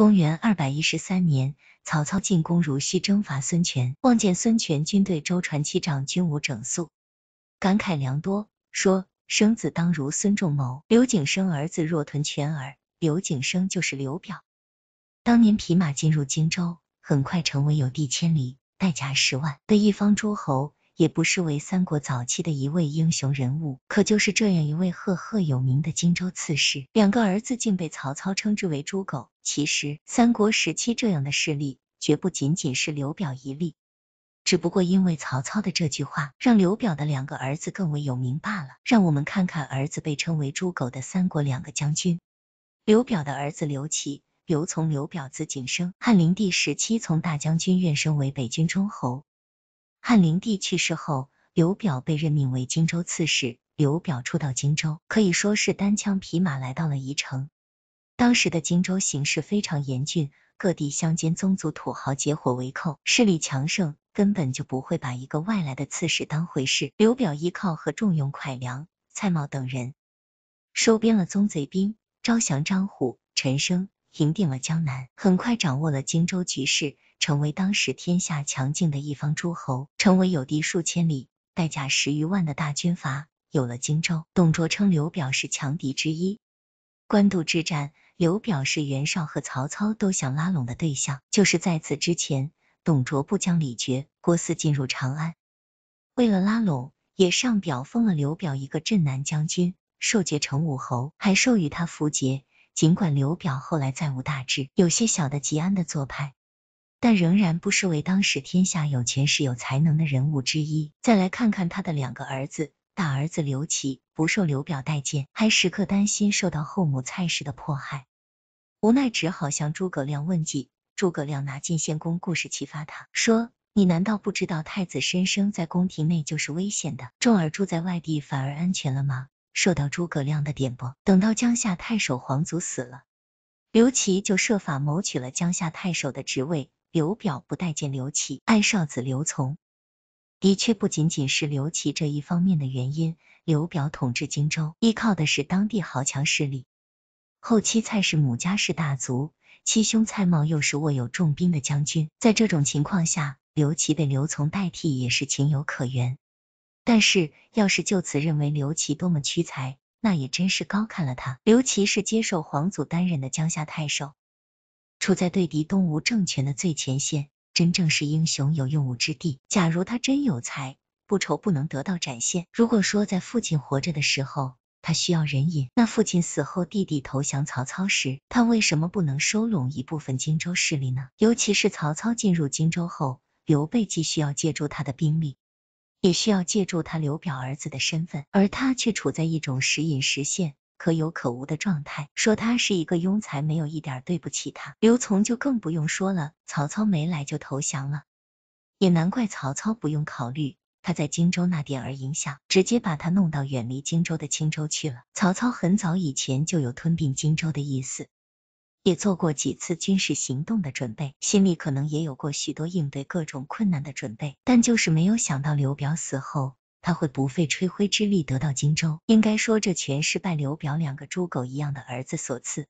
公元二百一十三年，曹操进攻如需征伐孙权。望见孙权军队周船七丈，军无整肃，感慨良多，说：“生子当如孙仲谋，刘景升儿子若屯全耳。”刘景升就是刘表，当年匹马进入荆州，很快成为有地千里、带甲十万的一方诸侯。也不失为三国早期的一位英雄人物，可就是这样一位赫赫有名的荆州刺史，两个儿子竟被曹操称之为猪狗。其实三国时期这样的事例绝不仅仅是刘表一例，只不过因为曹操的这句话，让刘表的两个儿子更为有名罢了。让我们看看儿子被称为猪狗的三国两个将军，刘表的儿子刘琦、刘从刘表字景升，汉灵帝时期从大将军，跃升为北军中侯。汉灵帝去世后，刘表被任命为荆州刺史。刘表初到荆州，可以说是单枪匹马来到了宜城。当时的荆州形势非常严峻，各地乡间宗族土豪结伙为寇，势力强盛，根本就不会把一个外来的刺史当回事。刘表依靠和重用蒯良、蔡瑁等人，收编了宗贼兵，招降张虎、陈升。平定了江南，很快掌握了荆州局势，成为当时天下强劲的一方诸侯，成为有敌数千里、带甲十余万的大军阀。有了荆州，董卓称刘表是强敌之一。官渡之战，刘表是袁绍和曹操都想拉拢的对象。就是在此之前，董卓不将李傕、郭汜进入长安，为了拉拢，也上表封了刘表一个镇南将军，受爵成武侯，还授予他符节。尽管刘表后来再无大志，有些小的吉安的做派，但仍然不失为当时天下有权势、有才能的人物之一。再来看看他的两个儿子，大儿子刘琦不受刘表待见，还时刻担心受到后母蔡氏的迫害，无奈只好向诸葛亮问计。诸葛亮拿晋献公故事启发他，说：“你难道不知道太子申生在宫廷内就是危险的，重儿住在外地反而安全了吗？”受到诸葛亮的点拨，等到江夏太守黄祖死了，刘琦就设法谋取了江夏太守的职位。刘表不待见刘琦，爱少子刘琮。的确不仅仅是刘琦这一方面的原因，刘表统治荆州，依靠的是当地豪强势力。后期蔡氏母家是大族，七兄蔡瑁又是握有重兵的将军，在这种情况下，刘琦被刘琮代替也是情有可原。但是，要是就此认为刘琦多么屈才，那也真是高看了他。刘琦是接受皇祖担任的江夏太守，处在对敌东吴政权的最前线，真正是英雄有用武之地。假如他真有才，不愁不能得到展现。如果说在父亲活着的时候，他需要人引，那父亲死后，弟弟投降曹操时，他为什么不能收拢一部分荆州势力呢？尤其是曹操进入荆州后，刘备既需要借助他的兵力。也需要借助他刘表儿子的身份，而他却处在一种时隐时现、可有可无的状态。说他是一个庸才，没有一点对不起他。刘琮就更不用说了，曹操没来就投降了，也难怪曹操不用考虑他在荆州那点儿影响，直接把他弄到远离荆州的青州去了。曹操很早以前就有吞并荆州的意思。也做过几次军事行动的准备，心里可能也有过许多应对各种困难的准备，但就是没有想到刘表死后他会不费吹灰之力得到荆州。应该说这全是拜刘表两个猪狗一样的儿子所赐，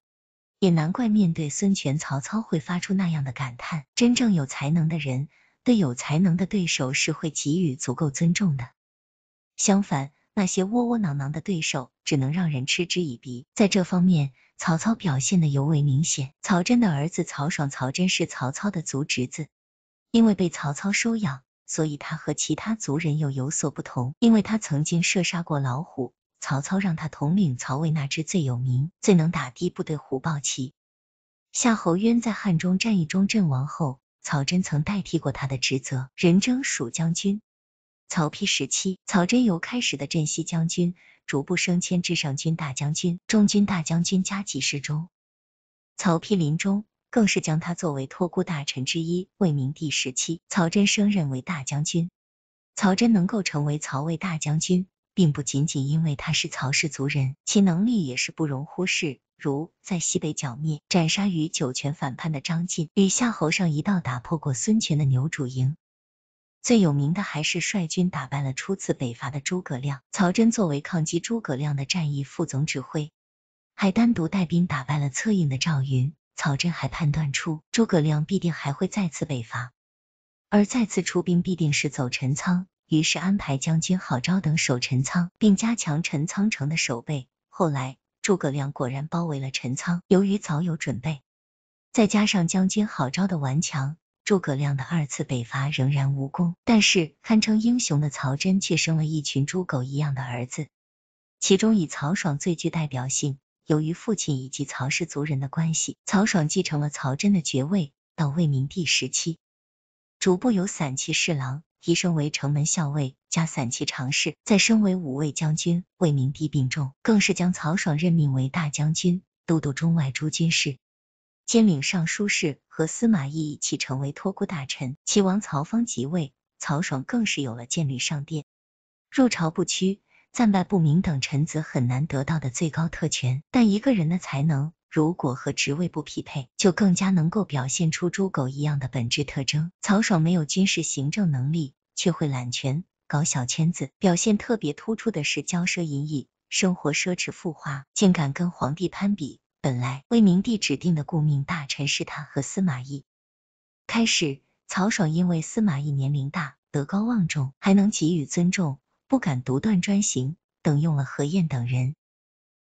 也难怪面对孙权、曹操会发出那样的感叹。真正有才能的人对有才能的对手是会给予足够尊重的，相反，那些窝窝囊囊的对手只能让人嗤之以鼻。在这方面。曹操表现的尤为明显。曹真的儿子曹爽，曹真是曹操的族侄子，因为被曹操收养，所以他和其他族人又有所不同。因为他曾经射杀过老虎，曹操让他统领曹魏那支最有名、最能打的部队虎豹骑。夏侯渊在汉中战役中阵亡后，曹真曾代替过他的职责，任征蜀将军。曹丕时期，曹真由开始的镇西将军，逐步升迁至上军大将军、中军大将军加集事中。曹丕临终，更是将他作为托孤大臣之一。魏明帝时期，曹真升任为大将军。曹真能够成为曹魏大将军，并不仅仅因为他是曹氏族人，其能力也是不容忽视。如在西北剿灭、斩杀于酒泉反叛的张晋，与夏侯尚一道打破过孙权的牛主营。最有名的还是率军打败了初次北伐的诸葛亮。曹真作为抗击诸葛亮的战役副总指挥，还单独带兵打败了策应的赵云。曹真还判断出诸葛亮必定还会再次北伐，而再次出兵必定是走陈仓，于是安排将军郝昭等守陈仓，并加强陈仓城的守备。后来诸葛亮果然包围了陈仓，由于早有准备，再加上将军郝昭的顽强。诸葛亮的二次北伐仍然无功，但是堪称英雄的曹真却生了一群猪狗一样的儿子，其中以曹爽最具代表性。由于父亲以及曹氏族人的关系，曹爽继承了曹真的爵位。到魏明帝时期，逐步由散骑侍郎提升为城门校尉加散骑常侍，再升为五位将军。魏明帝病重，更是将曹爽任命为大将军，都督中外诸军事。兼领尚书事和司马懿一起成为托孤大臣。齐王曹芳即位，曹爽更是有了建立上殿、入朝不趋、赞拜不明等臣子很难得到的最高特权。但一个人的才能如果和职位不匹配，就更加能够表现出猪狗一样的本质特征。曹爽没有军事行政能力，却会揽权、搞小圈子，表现特别突出的是骄奢淫逸，生活奢侈腐化，竟敢跟皇帝攀比。本来魏明帝指定的顾命大臣是他和司马懿。开始，曹爽因为司马懿年龄大、德高望重，还能给予尊重，不敢独断专行。等用了何晏等人，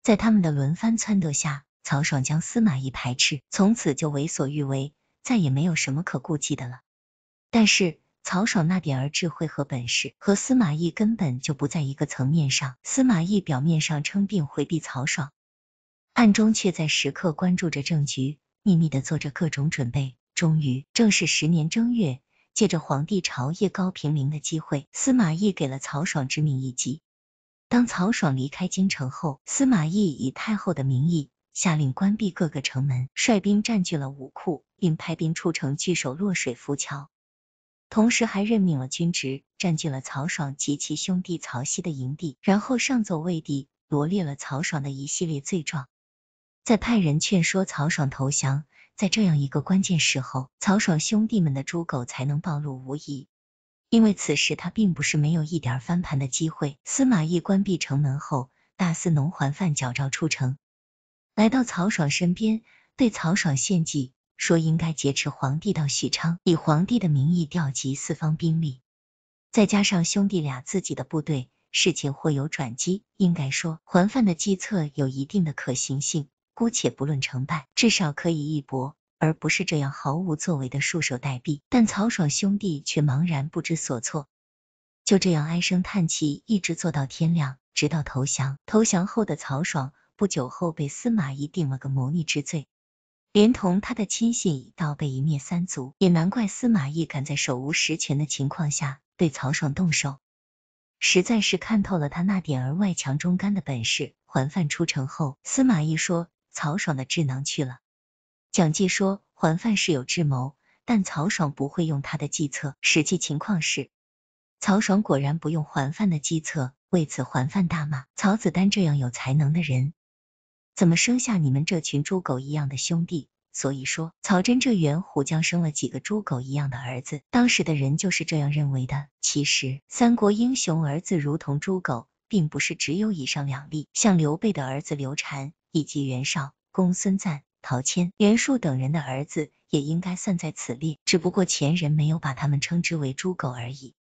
在他们的轮番撺掇下，曹爽将司马懿排斥，从此就为所欲为，再也没有什么可顾忌的了。但是，曹爽那点儿智慧和本事，和司马懿根本就不在一个层面上。司马懿表面上称病回避曹爽。暗中却在时刻关注着政局，秘密的做着各种准备。终于，正是十年正月，借着皇帝朝夜高平陵的机会，司马懿给了曹爽致命一击。当曹爽离开京城后，司马懿以太后的名义下令关闭各个城门，率兵占据了武库，并派兵出城据守洛水浮桥，同时还任命了军职，占据了曹爽及其兄弟曹羲的营地，然后上奏魏帝，罗列了曹爽的一系列罪状。再派人劝说曹爽投降，在这样一个关键时候，曹爽兄弟们的猪狗才能暴露无遗。因为此时他并不是没有一点翻盘的机会。司马懿关闭城门后，大肆农环范矫诏出城，来到曹爽身边，对曹爽献计，说应该劫持皇帝到许昌，以皇帝的名义调集四方兵力，再加上兄弟俩自己的部队，事情或有转机。应该说，环范的计策有一定的可行性。姑且不论成败，至少可以一搏，而不是这样毫无作为的束手待毙。但曹爽兄弟却茫然不知所措，就这样唉声叹气，一直坐到天亮，直到投降。投降后的曹爽不久后被司马懿定了个谋逆之罪，连同他的亲信已到被一灭三族。也难怪司马懿敢在手无实权的情况下对曹爽动手，实在是看透了他那点儿外强中干的本事。还范出城后，司马懿说。曹爽的智囊去了。蒋济说，桓范是有智谋，但曹爽不会用他的计策。实际情况是，曹爽果然不用桓范的计策，为此桓范大骂曹子丹，这样有才能的人，怎么生下你们这群猪狗一样的兄弟？所以说，曹真这元虎将生了几个猪狗一样的儿子，当时的人就是这样认为的。其实，三国英雄儿子如同猪狗，并不是只有以上两例，像刘备的儿子刘禅以及袁绍。公孙瓒、陶谦、袁术等人的儿子也应该算在此列，只不过前人没有把他们称之为猪狗而已。